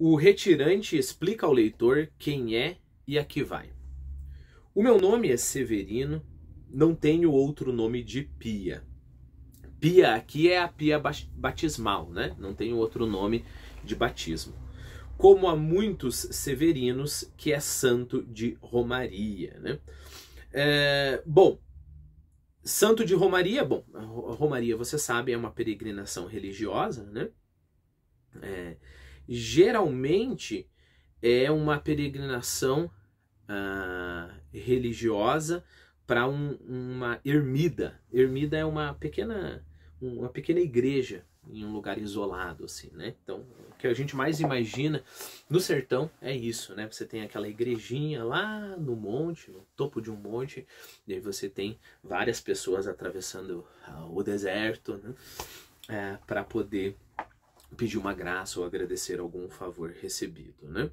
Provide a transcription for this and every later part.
O retirante explica ao leitor quem é e a que vai. O meu nome é Severino, não tenho outro nome de pia. Pia aqui é a pia batismal, né? Não tenho outro nome de batismo. Como há muitos severinos que é santo de Romaria, né? É, bom, santo de Romaria, bom, Romaria você sabe é uma peregrinação religiosa, né? É, geralmente é uma peregrinação ah, religiosa para um, uma ermida. Ermida é uma pequena, uma pequena igreja em um lugar isolado, assim, né? Então, o que a gente mais imagina no sertão é isso, né? Você tem aquela igrejinha lá no monte, no topo de um monte, e aí você tem várias pessoas atravessando ah, o deserto, né? É, para poder pedir uma graça ou agradecer algum favor recebido, né?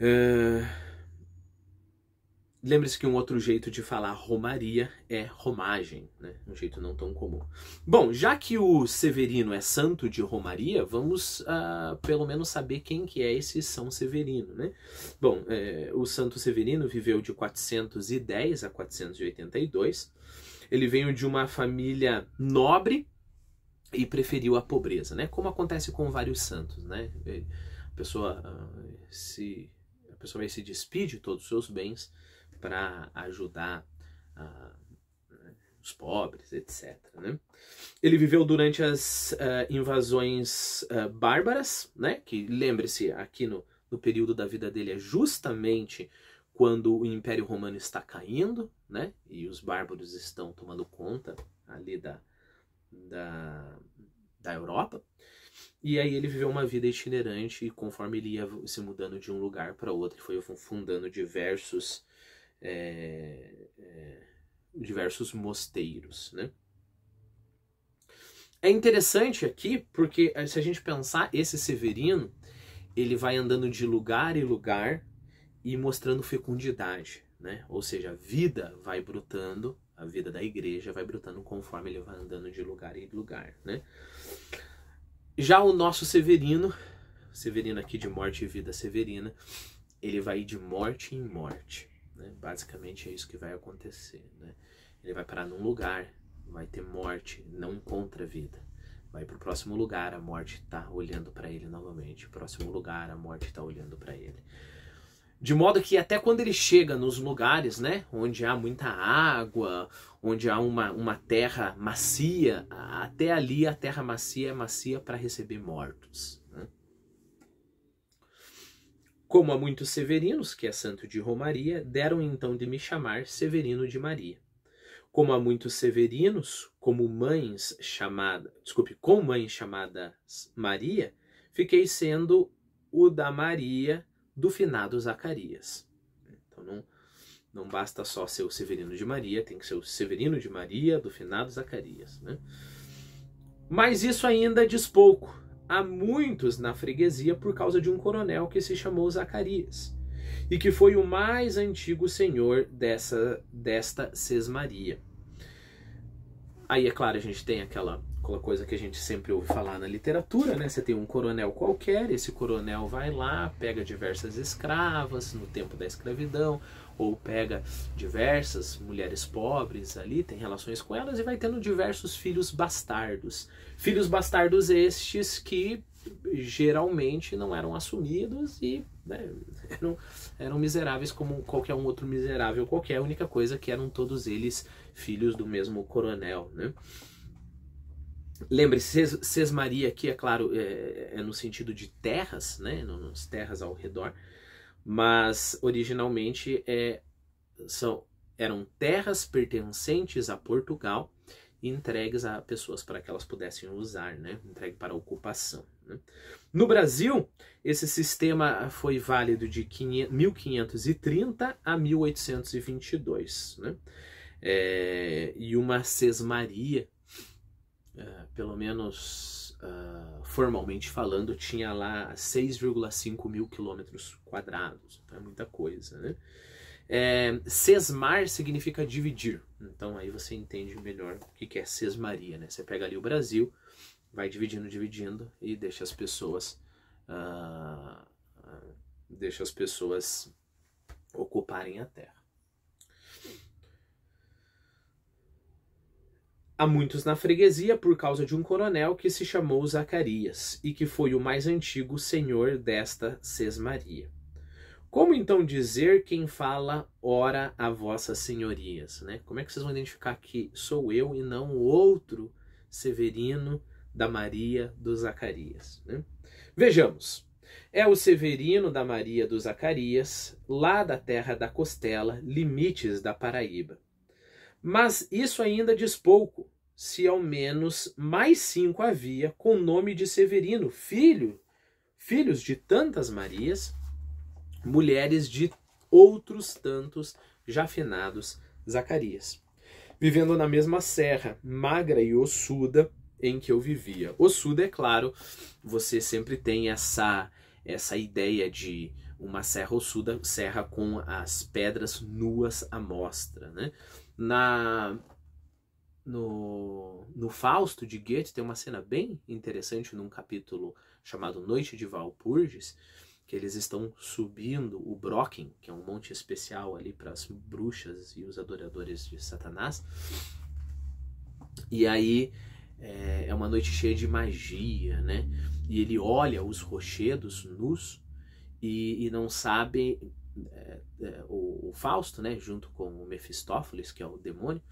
É, lembre-se que um outro jeito de falar romaria é romagem, né? Um jeito não tão comum. Bom, já que o Severino é santo de romaria, vamos uh, pelo menos saber quem que é esse São Severino, né? Bom, é, o Santo Severino viveu de 410 a 482. Ele veio de uma família nobre e preferiu a pobreza, né? Como acontece com vários santos, né? É, a pessoa ah, se a pessoa vai se despedir de todos os seus bens para ajudar ah, os pobres, etc. Né? Ele viveu durante as uh, invasões uh, bárbaras, né? que lembre-se, aqui no, no, período da vida dele é justamente quando o Império Romano está caindo né? e os bárbaros estão tomando conta ali da, da, da Europa. E aí ele viveu uma vida itinerante e conforme ele ia se mudando de um lugar para outro, ele foi fundando diversos é, é, diversos mosteiros, né? É interessante aqui porque eh, se a gente pensar esse Severino, ele vai andando de lugar em lugar e mostrando fecundidade, né? Ou seja, a vida vai brotando a vida da igreja vai brotando conforme ele vai andando de lugar em lugar, né? Já o nosso Severino, Severino aqui de morte e vida Severina, ele vai ir de morte em morte, né? Basicamente é isso que vai acontecer, né? Ele vai parar num lugar, vai ter morte, não encontra vida. Vai para o próximo lugar, a morte está olhando para ele novamente. Próximo lugar, a morte está olhando para ele. De modo que até quando ele chega nos lugares, né, onde há muita água, onde há uma, uma terra macia, até ali a terra macia é macia para receber mortos. Né? Como há muitos severinos, que é santo de Romaria, deram então de me chamar Severino de Maria. Como há muitos severinos, como mães chamada, desculpe, com mães chamadas Maria, fiquei sendo o da Maria do finado Zacarias. Então não, não basta só ser o Severino de Maria, tem que ser o Severino de Maria do finado Zacarias. Né? Mas isso ainda diz pouco. Há muitos na freguesia por causa de um coronel que se chamou Zacarias e que foi o mais antigo senhor dessa desta Sesmaria. Aí é claro, a gente tem aquela coisa que a gente sempre ouve falar na literatura, né? Você tem um coronel qualquer, esse coronel vai lá, pega diversas escravas no tempo da escravidão, ou pega diversas mulheres pobres ali, tem relações com elas e vai tendo diversos filhos bastardos. Filhos bastardos estes que geralmente não eram assumidos e né, eram, eram miseráveis como qualquer um outro miserável qualquer, a única coisa que eram todos eles filhos do mesmo coronel, né? Lembre-se, Sesmaria aqui, é claro, é, é, no sentido de terras, né? Nas terras ao redor. Mas originalmente é, são, eram terras pertencentes a Portugal entregues a pessoas para que elas pudessem usar, né? Entregue para ocupação. Né? No Brasil, esse sistema foi válido de 1530 a 1822, né? É, e uma sesmaria ah, pelo menos uh, formalmente falando, tinha lá 6,5 mil quilômetros quadrados. Então é muita coisa, né? É, sesmar significa dividir. Então aí você entende melhor o que é sesmaria, né? Você pega ali o Brasil, vai dividindo, dividindo e deixa as pessoas uh, deixa as pessoas ocuparem a terra. Há muitos na freguesia por causa de um coronel que se chamou Zacarias e que foi o mais antigo senhor desta Sesmaria. Como então dizer quem fala ora a vossas senhorias? Né? Como é que vocês vão identificar que sou eu e não o outro Severino da Maria do Zacarias? Né? Vejamos. É o Severino da Maria do Zacarias, lá da terra da Costela, limites da Paraíba. Mas isso ainda diz pouco, se ao menos mais cinco havia com o nome de Severino, filho, filhos de tantas Marias, mulheres de outros tantos já finados Zacarias. Vivendo na mesma serra, magra e ossuda, em que eu vivia. Ossuda, é claro, você sempre tem essa essa ideia de uma serra ossuda, serra com as pedras nuas à mostra, né? Na no, no Fausto de Goethe tem uma cena bem interessante num capítulo chamado Noite de Valpurgis, que eles estão subindo o Brocken, que é um monte especial ali para as bruxas e os adoradores de Satanás. E aí é, é uma noite cheia de magia, né? E ele olha os rochedos nus e, e não sabe é, é, o, o, Fausto, né, junto com o Mefistófeles, que é o demônio,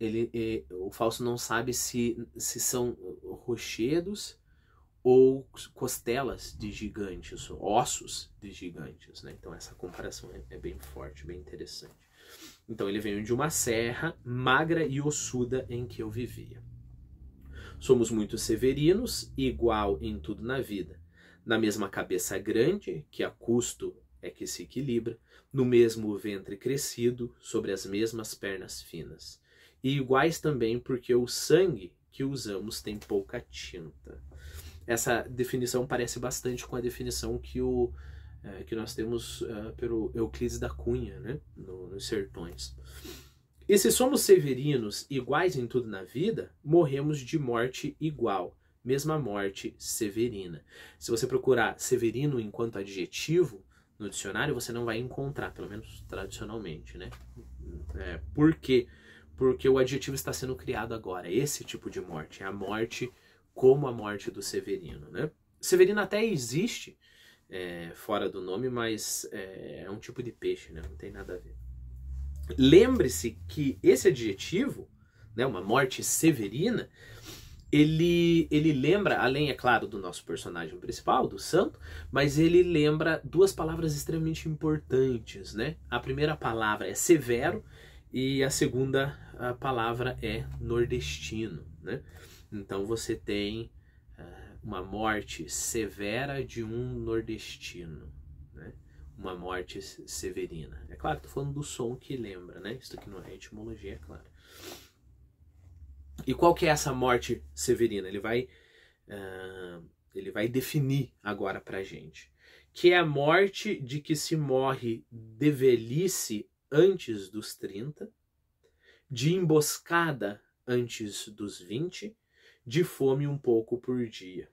ele, o Fausto não sabe se, se são rochedos ou costelas de gigantes, ossos de gigantes, né? Então essa comparação é, é bem forte, bem interessante. Então ele veio de uma serra magra e ossuda em que eu vivia. Somos muito severinos, igual em tudo na vida. Na mesma cabeça grande, que a custo é que se equilibra, no mesmo ventre crescido, sobre as mesmas pernas finas. E iguais também porque o sangue que usamos tem pouca tinta. Essa definição parece bastante com a definição que, o, é, que nós temos é, pelo Euclides da Cunha, né? No, nos Sertões. E se somos severinos, iguais em tudo na vida, morremos de morte igual, mesma morte severina. Se você procurar severino enquanto adjetivo, no dicionário você não vai encontrar, pelo menos tradicionalmente, né? É, por quê? Porque o adjetivo está sendo criado agora, esse tipo de morte, é a morte como a morte do Severino, né? Severino até existe é, fora do nome, mas é, é um tipo de peixe, né? Não tem nada a ver. Lembre-se que esse adjetivo, né, uma morte severina, ele, ele lembra, além, é claro, do nosso personagem principal, do santo, mas ele lembra duas palavras extremamente importantes, né? A primeira palavra é severo e a segunda a palavra é nordestino, né? Então você tem uh, uma morte severa de um nordestino, né? Uma morte severina. É claro, tô falando do som que lembra, né? Isso aqui não é etimologia, é claro. E qual que é essa morte severina? Ele vai, uh, ele vai definir agora para gente, que é a morte de que se morre de velhice antes dos 30, de emboscada antes dos 20, de fome um pouco por dia.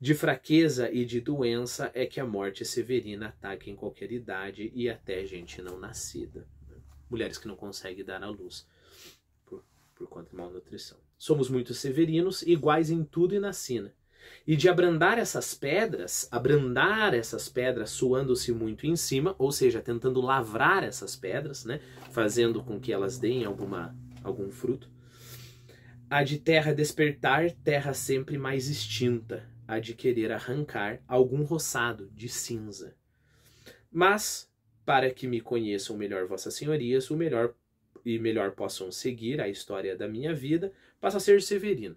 De fraqueza e de doença é que a morte severina ataca em qualquer idade e até gente não nascida. Né? Mulheres que não conseguem dar à luz por conta de malnutrição. Somos muito severinos, iguais em tudo e na sina. E de abrandar essas pedras, abrandar essas pedras suando-se muito em cima, ou seja, tentando lavrar essas pedras, né, fazendo com que elas deem alguma, algum fruto. A de terra despertar, terra sempre mais extinta, a de querer arrancar algum roçado de cinza. Mas, para que me conheçam melhor vossas senhorias, o melhor e melhor possam seguir a história da minha vida, passa a ser Severino,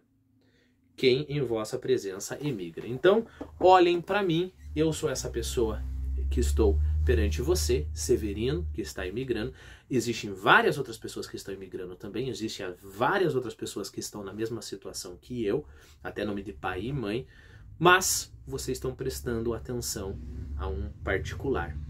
quem em vossa presença emigra. Então, olhem para mim, eu sou essa pessoa que estou perante você, Severino, que está imigrando. Existem várias outras pessoas que estão imigrando também, existem várias outras pessoas que estão na mesma situação que eu, até nome de pai e mãe, mas vocês estão prestando atenção a um particular.